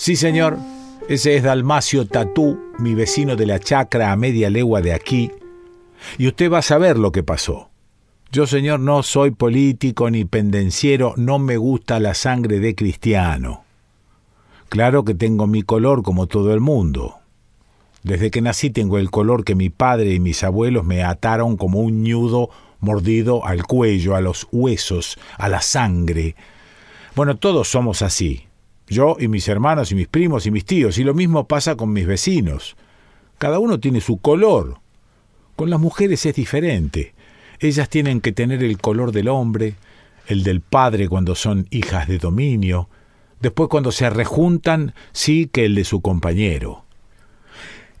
Sí, señor. Ese es Dalmacio Tatú, mi vecino de la chacra a media legua de aquí. Y usted va a saber lo que pasó. Yo, señor, no soy político ni pendenciero, no me gusta la sangre de cristiano. Claro que tengo mi color como todo el mundo. Desde que nací tengo el color que mi padre y mis abuelos me ataron como un ñudo mordido al cuello, a los huesos, a la sangre. Bueno, todos somos así. Yo y mis hermanos y mis primos y mis tíos, y lo mismo pasa con mis vecinos. Cada uno tiene su color. Con las mujeres es diferente. Ellas tienen que tener el color del hombre, el del padre cuando son hijas de dominio, después cuando se rejuntan, sí que el de su compañero.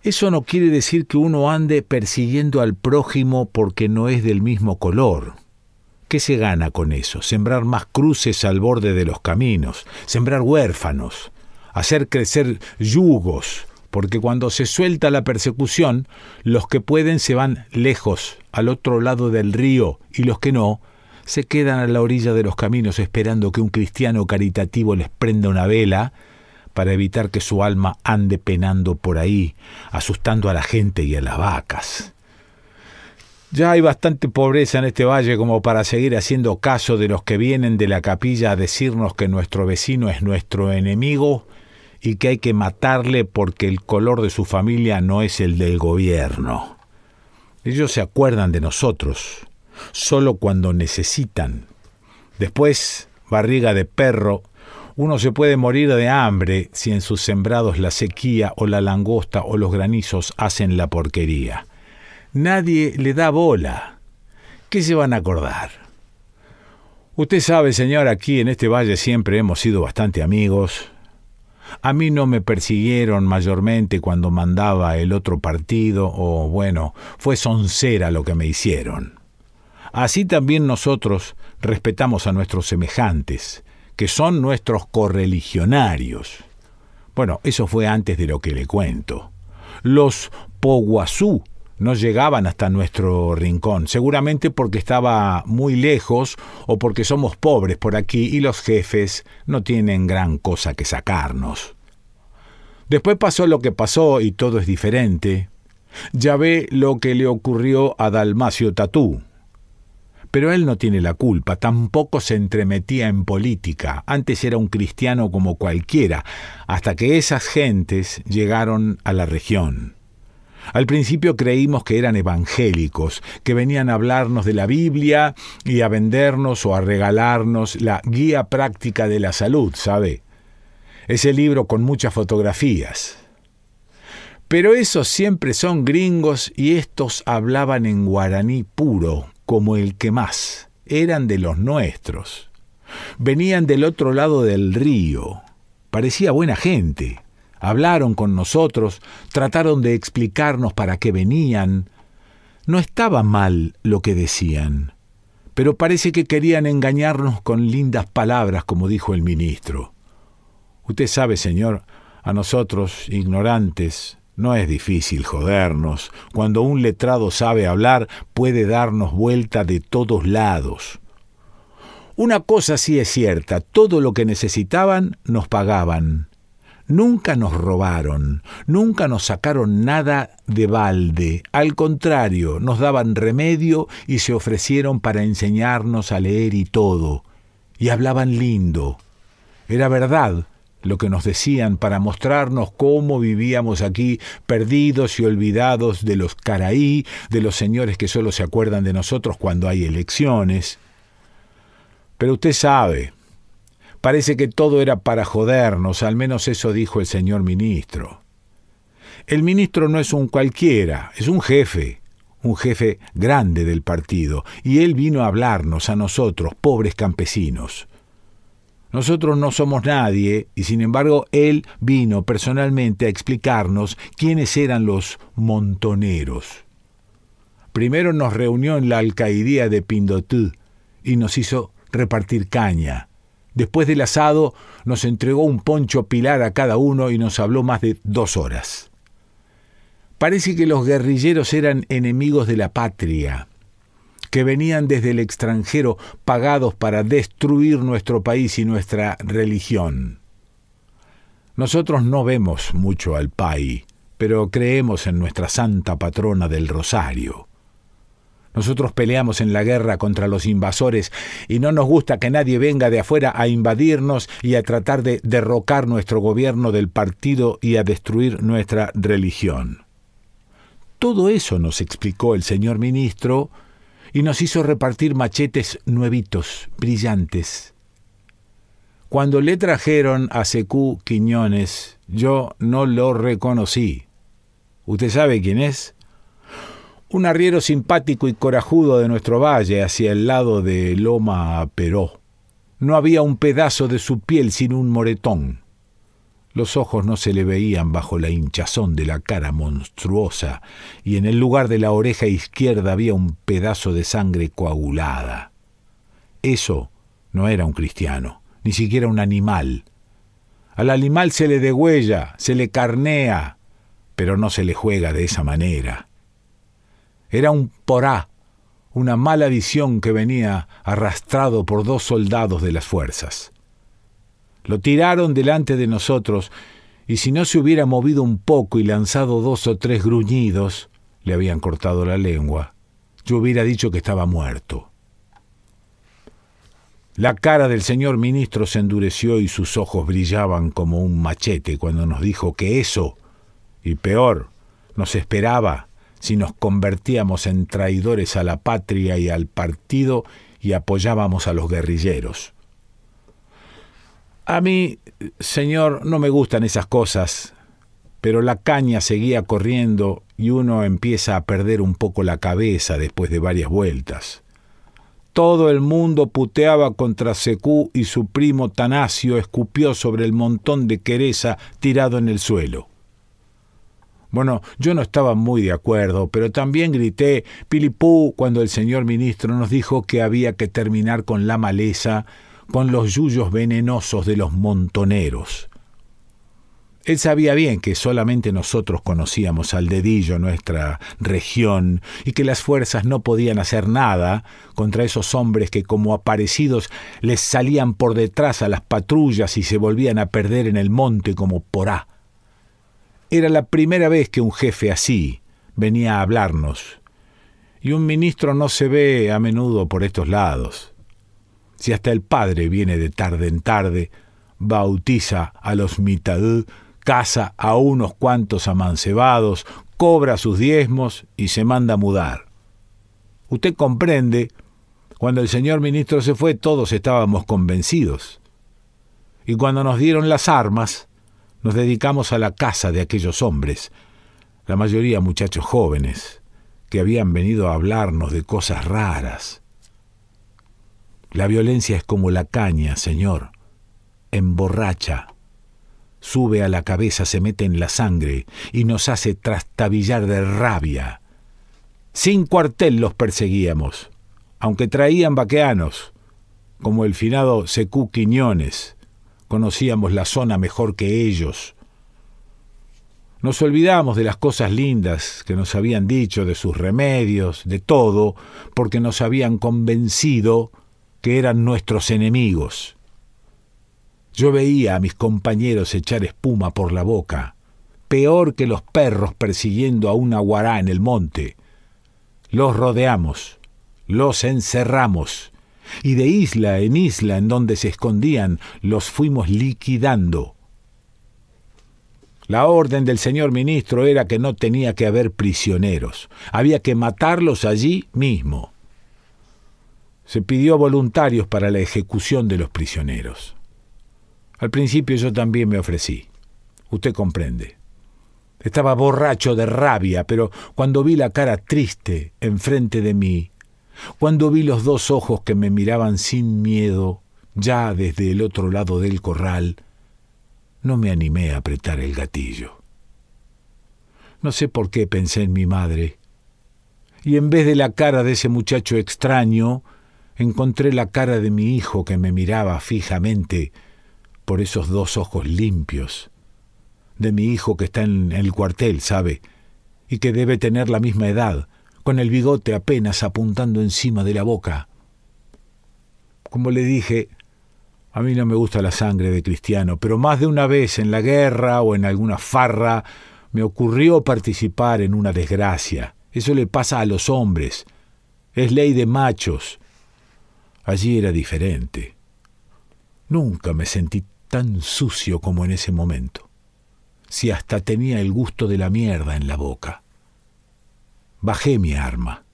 Eso no quiere decir que uno ande persiguiendo al prójimo porque no es del mismo color. ¿Qué se gana con eso? Sembrar más cruces al borde de los caminos, sembrar huérfanos, hacer crecer yugos, porque cuando se suelta la persecución, los que pueden se van lejos, al otro lado del río, y los que no, se quedan a la orilla de los caminos esperando que un cristiano caritativo les prenda una vela para evitar que su alma ande penando por ahí, asustando a la gente y a las vacas. Ya hay bastante pobreza en este valle como para seguir haciendo caso de los que vienen de la capilla a decirnos que nuestro vecino es nuestro enemigo y que hay que matarle porque el color de su familia no es el del gobierno. Ellos se acuerdan de nosotros, solo cuando necesitan. Después, barriga de perro, uno se puede morir de hambre si en sus sembrados la sequía o la langosta o los granizos hacen la porquería nadie le da bola. ¿Qué se van a acordar? Usted sabe, señor, aquí en este valle siempre hemos sido bastante amigos. A mí no me persiguieron mayormente cuando mandaba el otro partido, o bueno, fue soncera lo que me hicieron. Así también nosotros respetamos a nuestros semejantes, que son nuestros correligionarios. Bueno, eso fue antes de lo que le cuento. Los Poguazú no llegaban hasta nuestro rincón, seguramente porque estaba muy lejos o porque somos pobres por aquí y los jefes no tienen gran cosa que sacarnos. Después pasó lo que pasó y todo es diferente. Ya ve lo que le ocurrió a Dalmacio Tatú. Pero él no tiene la culpa, tampoco se entremetía en política, antes era un cristiano como cualquiera, hasta que esas gentes llegaron a la región. Al principio creímos que eran evangélicos, que venían a hablarnos de la Biblia y a vendernos o a regalarnos la Guía Práctica de la Salud, ¿sabe? Ese libro con muchas fotografías. Pero esos siempre son gringos y estos hablaban en guaraní puro, como el que más. Eran de los nuestros. Venían del otro lado del río. Parecía buena gente hablaron con nosotros, trataron de explicarnos para qué venían. No estaba mal lo que decían, pero parece que querían engañarnos con lindas palabras, como dijo el ministro. Usted sabe, señor, a nosotros, ignorantes, no es difícil jodernos. Cuando un letrado sabe hablar, puede darnos vuelta de todos lados. Una cosa sí es cierta, todo lo que necesitaban nos pagaban. Nunca nos robaron, nunca nos sacaron nada de balde, al contrario, nos daban remedio y se ofrecieron para enseñarnos a leer y todo, y hablaban lindo. Era verdad lo que nos decían para mostrarnos cómo vivíamos aquí, perdidos y olvidados de los caraí, de los señores que solo se acuerdan de nosotros cuando hay elecciones. Pero usted sabe, Parece que todo era para jodernos, al menos eso dijo el señor ministro. El ministro no es un cualquiera, es un jefe, un jefe grande del partido, y él vino a hablarnos a nosotros, pobres campesinos. Nosotros no somos nadie, y sin embargo él vino personalmente a explicarnos quiénes eran los montoneros. Primero nos reunió en la alcaidía de Pindotú y nos hizo repartir caña. Después del asado nos entregó un poncho pilar a cada uno y nos habló más de dos horas. Parece que los guerrilleros eran enemigos de la patria, que venían desde el extranjero pagados para destruir nuestro país y nuestra religión. Nosotros no vemos mucho al PAI, pero creemos en nuestra santa patrona del Rosario. Nosotros peleamos en la guerra contra los invasores y no nos gusta que nadie venga de afuera a invadirnos y a tratar de derrocar nuestro gobierno del partido y a destruir nuestra religión. Todo eso nos explicó el señor ministro y nos hizo repartir machetes nuevitos, brillantes. Cuando le trajeron a Secu Quiñones, yo no lo reconocí. ¿Usted sabe quién es? un arriero simpático y corajudo de nuestro valle hacia el lado de Loma Peró. No había un pedazo de su piel sin un moretón. Los ojos no se le veían bajo la hinchazón de la cara monstruosa, y en el lugar de la oreja izquierda había un pedazo de sangre coagulada. Eso no era un cristiano, ni siquiera un animal. Al animal se le degüella, se le carnea, pero no se le juega de esa manera. Era un porá, una mala visión que venía arrastrado por dos soldados de las fuerzas. Lo tiraron delante de nosotros y si no se hubiera movido un poco y lanzado dos o tres gruñidos, le habían cortado la lengua, yo hubiera dicho que estaba muerto. La cara del señor ministro se endureció y sus ojos brillaban como un machete cuando nos dijo que eso, y peor, nos esperaba si nos convertíamos en traidores a la patria y al partido y apoyábamos a los guerrilleros. A mí, señor, no me gustan esas cosas, pero la caña seguía corriendo y uno empieza a perder un poco la cabeza después de varias vueltas. Todo el mundo puteaba contra Secú y su primo Tanasio escupió sobre el montón de quereza tirado en el suelo. Bueno, yo no estaba muy de acuerdo, pero también grité pilipú cuando el señor ministro nos dijo que había que terminar con la maleza, con los yuyos venenosos de los montoneros. Él sabía bien que solamente nosotros conocíamos al dedillo nuestra región y que las fuerzas no podían hacer nada contra esos hombres que como aparecidos les salían por detrás a las patrullas y se volvían a perder en el monte como porá. Era la primera vez que un jefe así venía a hablarnos. Y un ministro no se ve a menudo por estos lados. Si hasta el padre viene de tarde en tarde, bautiza a los mitad, casa a unos cuantos amancebados, cobra sus diezmos y se manda a mudar. Usted comprende, cuando el señor ministro se fue todos estábamos convencidos. Y cuando nos dieron las armas, nos dedicamos a la caza de aquellos hombres, la mayoría muchachos jóvenes, que habían venido a hablarnos de cosas raras. La violencia es como la caña, señor, emborracha, sube a la cabeza, se mete en la sangre y nos hace trastabillar de rabia. Sin cuartel los perseguíamos, aunque traían vaqueanos, como el finado Secu Quiñones, conocíamos la zona mejor que ellos. Nos olvidamos de las cosas lindas que nos habían dicho, de sus remedios, de todo, porque nos habían convencido que eran nuestros enemigos. Yo veía a mis compañeros echar espuma por la boca, peor que los perros persiguiendo a un aguará en el monte. Los rodeamos, los encerramos, y de isla en isla en donde se escondían los fuimos liquidando. La orden del señor ministro era que no tenía que haber prisioneros, había que matarlos allí mismo. Se pidió voluntarios para la ejecución de los prisioneros. Al principio yo también me ofrecí. Usted comprende. Estaba borracho de rabia, pero cuando vi la cara triste enfrente de mí, cuando vi los dos ojos que me miraban sin miedo, ya desde el otro lado del corral, no me animé a apretar el gatillo. No sé por qué pensé en mi madre, y en vez de la cara de ese muchacho extraño, encontré la cara de mi hijo que me miraba fijamente por esos dos ojos limpios, de mi hijo que está en el cuartel, ¿sabe? Y que debe tener la misma edad, con el bigote apenas apuntando encima de la boca. Como le dije, a mí no me gusta la sangre de cristiano, pero más de una vez en la guerra o en alguna farra me ocurrió participar en una desgracia. Eso le pasa a los hombres. Es ley de machos. Allí era diferente. Nunca me sentí tan sucio como en ese momento. Si hasta tenía el gusto de la mierda en la boca. Bajé mi arma.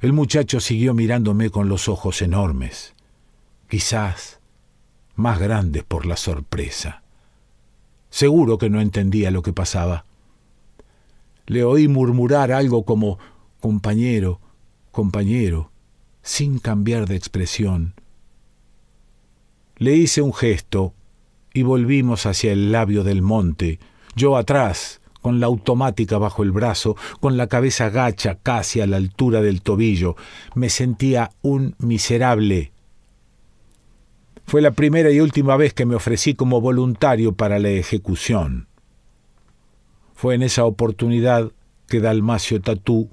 El muchacho siguió mirándome con los ojos enormes, quizás más grandes por la sorpresa. Seguro que no entendía lo que pasaba. Le oí murmurar algo como compañero, compañero, sin cambiar de expresión. Le hice un gesto y volvimos hacia el labio del monte, yo atrás, con la automática bajo el brazo, con la cabeza gacha casi a la altura del tobillo. Me sentía un miserable. Fue la primera y última vez que me ofrecí como voluntario para la ejecución. Fue en esa oportunidad que Dalmacio Tatú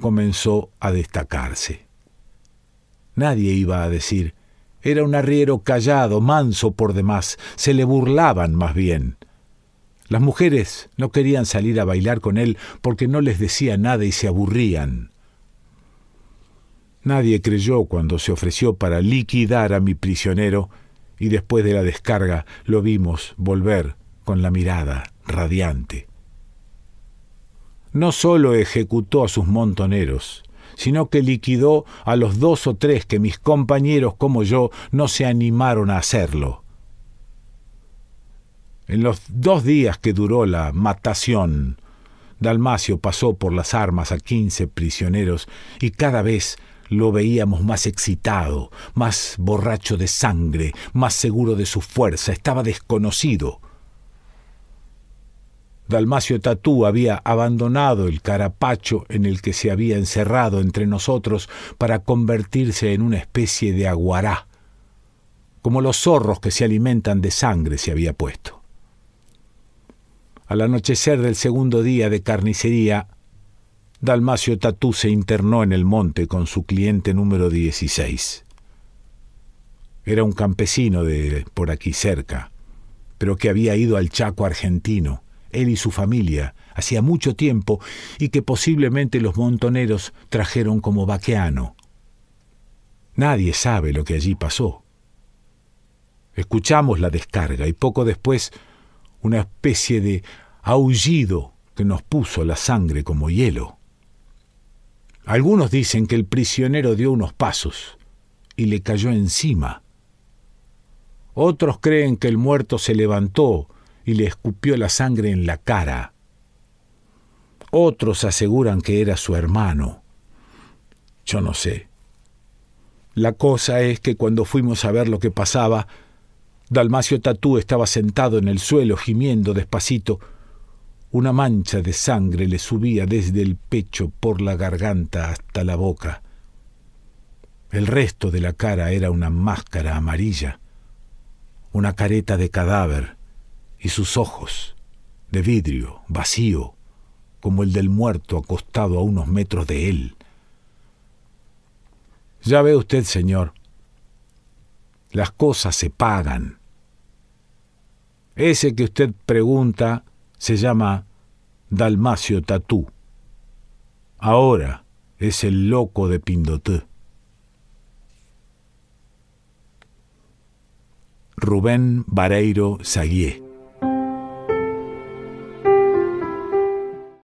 comenzó a destacarse. Nadie iba a decir, era un arriero callado, manso por demás, se le burlaban más bien. Las mujeres no querían salir a bailar con él porque no les decía nada y se aburrían. Nadie creyó cuando se ofreció para liquidar a mi prisionero y después de la descarga lo vimos volver con la mirada radiante. No solo ejecutó a sus montoneros, sino que liquidó a los dos o tres que mis compañeros como yo no se animaron a hacerlo. En los dos días que duró la matación, Dalmacio pasó por las armas a quince prisioneros y cada vez lo veíamos más excitado, más borracho de sangre, más seguro de su fuerza, estaba desconocido. Dalmacio Tatú había abandonado el carapacho en el que se había encerrado entre nosotros para convertirse en una especie de aguará, como los zorros que se alimentan de sangre se había puesto. Al anochecer del segundo día de carnicería, Dalmacio Tatú se internó en el monte con su cliente número 16. Era un campesino de por aquí cerca, pero que había ido al Chaco argentino, él y su familia, hacía mucho tiempo y que posiblemente los montoneros trajeron como vaqueano. Nadie sabe lo que allí pasó. Escuchamos la descarga y poco después una especie de aullido que nos puso la sangre como hielo. Algunos dicen que el prisionero dio unos pasos y le cayó encima. Otros creen que el muerto se levantó y le escupió la sangre en la cara. Otros aseguran que era su hermano. Yo no sé. La cosa es que cuando fuimos a ver lo que pasaba, Dalmacio Tatú estaba sentado en el suelo, gimiendo despacito. Una mancha de sangre le subía desde el pecho por la garganta hasta la boca. El resto de la cara era una máscara amarilla, una careta de cadáver, y sus ojos, de vidrio, vacío, como el del muerto acostado a unos metros de él. Ya ve usted, señor, las cosas se pagan. Ese que usted pregunta se llama Dalmacio Tatú. Ahora es el loco de Pindoté. Rubén Vareiro Saguié.